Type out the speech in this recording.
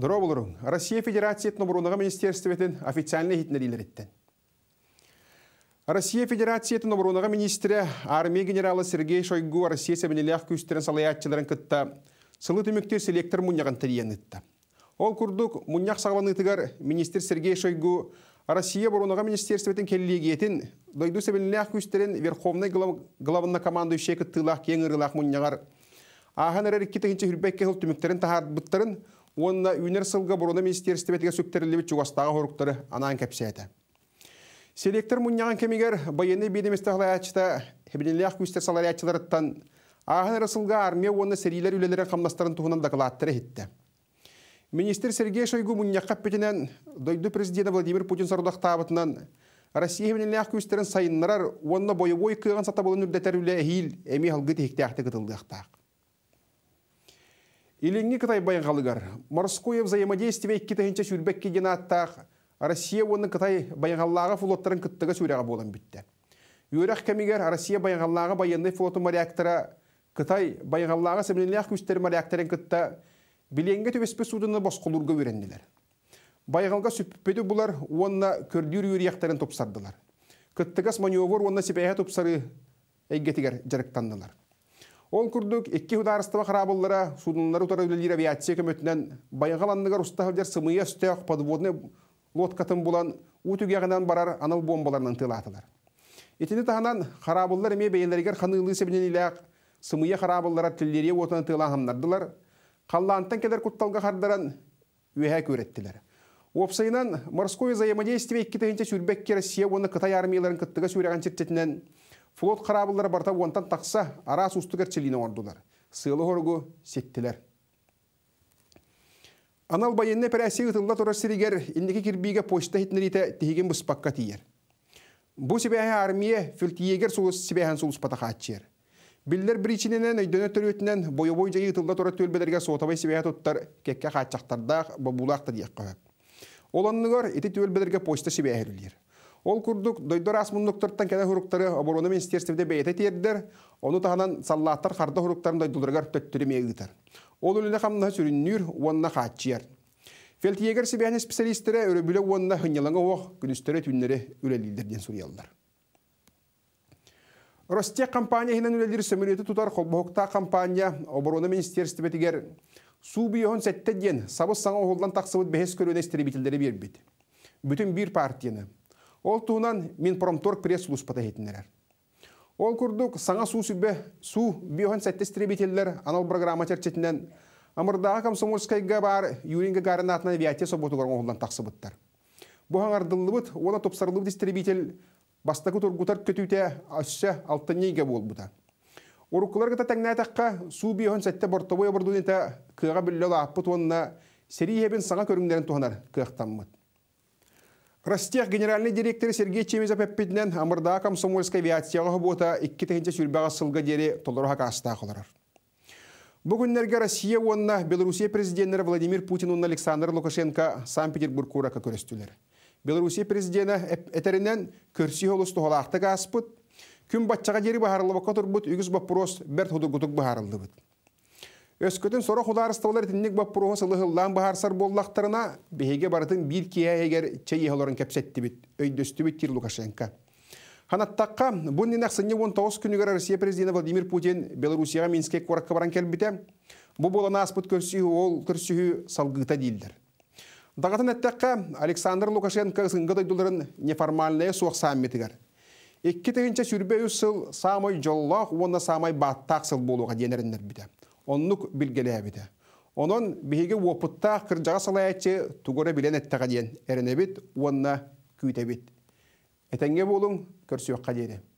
Дұра болырың, Россия Федерациятын обыруынаға министерстветін официальный хитіне Россия Федерациятын обыруынаға министрі армия генералы Сергей Шойгу Россия сәбінеліяқ күстерін салаятчыларын күтті, сылы түміктер селектор мұнияған тірген үтті. Ол күрдік мұнияқ сағланы министр Сергей Шойгу Россия бұрыныға министерстветін келлегетін дойду сәбінеліяқ күстерін Верховной главына команду шекіт тылақ кең ұрылақ мұнияғар. Ағын әрәріккетігінші хүрбәкке ғыл түміктерін тағар онна үнер сылга буруна министерстве тиге сүктерлибит чугастага хоруктары Анан кепсете. Селектор муньян кемигер байыны бедеместе халаячта хебинлях күстер салаячтарыттан ахын расылга армия онна серилер үлелерен да туһунан докладтары Министр Сергей Шойгу муньякка петенен дойду президент Владимир Путин сарудактабытынан Россия хебинлях күстерин сайыннарар онна боевой кыган сата болын үрдетер үле хил эми халгы Иленги кытай байынғалығар, морское взаимодействие китайынча сүрбекке денаттақ, Россия оның кытай байынғаллағы флоттарын кыттығы сүреға болын бітті. Юрақ кәмігер Россия байынғаллағы байынны флоту мореактора, кытай байынғаллағы сәмінеліяқ күштер мореакторын кытта, біленге төбеспе судыны босқылырға өренділер. Байғалға сүппеді бұлар онна көрдір юрияқтарын топсардылар. Кыттығас маневр онна сепәйе топсары әйгетігер жарықтандылар. Ол күрдік екі хударыстыва қарабыллара судынлары ұтарылыр авиация көмөтінен байғаланныға ұстағылдар сымыя үстеқ подводны лодкатын болан ұтүгеғынан барар анал бомбаларынан тылатылар. Етіні тағынан қарабыллар әме бейелергер қанылы себінен иләқ сымыя қарабыллара тілдері отаны қалла Қаллантан келер құтталға қардаран өйә көреттілер. Опсайынан морское взаимодействие екі тігінші сүрбекке Россия оны Қытай армияларын қыттыға Флот қарабылдары барта онтан тақса ара сустығыр челіне ордулар. Сыйлы хоргу сеттілер. Анал байынны пәрәсі ғытылда тұрар сірігер, індекі кірбейге почта хитнерите тегеген бұспаққа тиер. Бұ себәхі армия філтиегер сұлыс себәхін сұлыс патақа Білдер Биллер біричіненен өйдені өтінен бойы-бой жайы ғытылда тұрар төлбелерге сотабай себәхі тұттар кекке қатчақтарда бабулақты дейек қойып. Оланыңығар еті төлбелерге почта себәхірілер. Ол күрдік дойдор асмұндықтырттан кәді хуруктары обороны министерстведе бейеті тердер, оны саллаттар қарда хуруктарын дойдолырғар төттірі мегітір. Ол өліне қамына сүріннүр, онына қатчияр. Фелтиегер себәні специалистері өрібілі онына хынялыңы оқ, күністері түннері үлелілдерден сұриялдар. Ростех компания хинен үлелдері сөміреті тұтар қолбоқта компания обороны министерстве тігер су бүйіғын сәттеден сабыз саңа оғылдан тақсыбыт бәхес көріне стеребетілдері бербет. Бүтін бір партияны, Ол туынан Минпромторг пресс-служб патагетінерер. Ол күрдік саңа су сүбе, су биохан сәттес требетелілер анал программа терчетінен Амырдағы комсомольскайға бар Юринге гарынатынан виате соботуғар оңылдан тақсы бұттар. Бұған ардылы бұт, ола топсарлы бұт истребетел бастағы тұргутар көтуте асша алтыннейге бол бұта. Оруккыларға та су биохан сәтте бортобой бордуын та кыға бүлі лаппыт онына серейебін саңа көріңдерін туғанар кыяқтанмыд. Растех генеральный директор Сергей Чемизов Эппиднен амырда комсомольская авиацияға бота 2-тігінші сүрбәға сылға дере толырға каста Бүгіннерге Россия онна Белорусия президенттері Владимир Путин онын Александр Лукашенко Санкт-Петербург урақа көрістілер. Белорусия президенті әтерінен көрсі олысты холақты күн батчаға дері бағарылы баққа тұрбыт, үгіз бапырос бәрт ғудыргутық бағарылды бұд. Өскөтін сора құларыстығылар тіннік бап пұрғы сылығылдан бағарсар боллақтарына барытын бір кия егер чей еғыларын кәпсетті біт, өйдісті біт тир Лукашенко. Ханаттаққа бұн ненақ сыне 19 күнігер Россия президенті Владимир Путин Белорусияға Минске қораққа баран келбіті. бу болана аспыт көрсігі ол көрсігі салғыта дейілдір. Дағатын әттәққа Александр Лукашенко сыңғыдай долларын неформальная суақ саммитігер. Екі тегінші сүрбе үсіл самай жоллақ, онда самай баттақ сыл болуға денеріндер оннук билгелээбите онон биһиги уопуттаах кырдьаҕа салаяччы тугура билен эттэҕэ диэн эренебит уонна күүтебит Этенге буолуң көрсүөххэ диэри